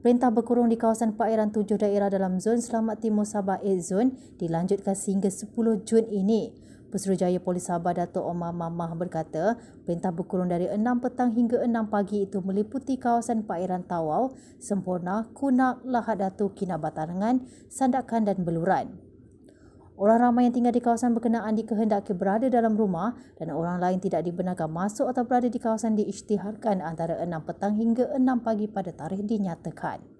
perintah berkurung di kawasan perairan tujuh daerah dalam zon selamat timur Sabah 8 Zone dilanjutkan sehingga 10 Jun ini. Pesuruhjaya Polis Sabah Dato' Omar Mamah berkata, perintah berkurung dari 6 petang hingga 6 pagi itu meliputi kawasan perairan Tawau, Sempurna, Kunak, Lahad Datu, Kinabatangan, Sandakan dan Beluran. Orang ramai yang tinggal di kawasan berkenaan dikehendaki berada dalam rumah dan orang lain tidak dibenarkan masuk atau berada di kawasan diisytiharkan antara 6 petang hingga 6 pagi pada tarikh dinyatakan.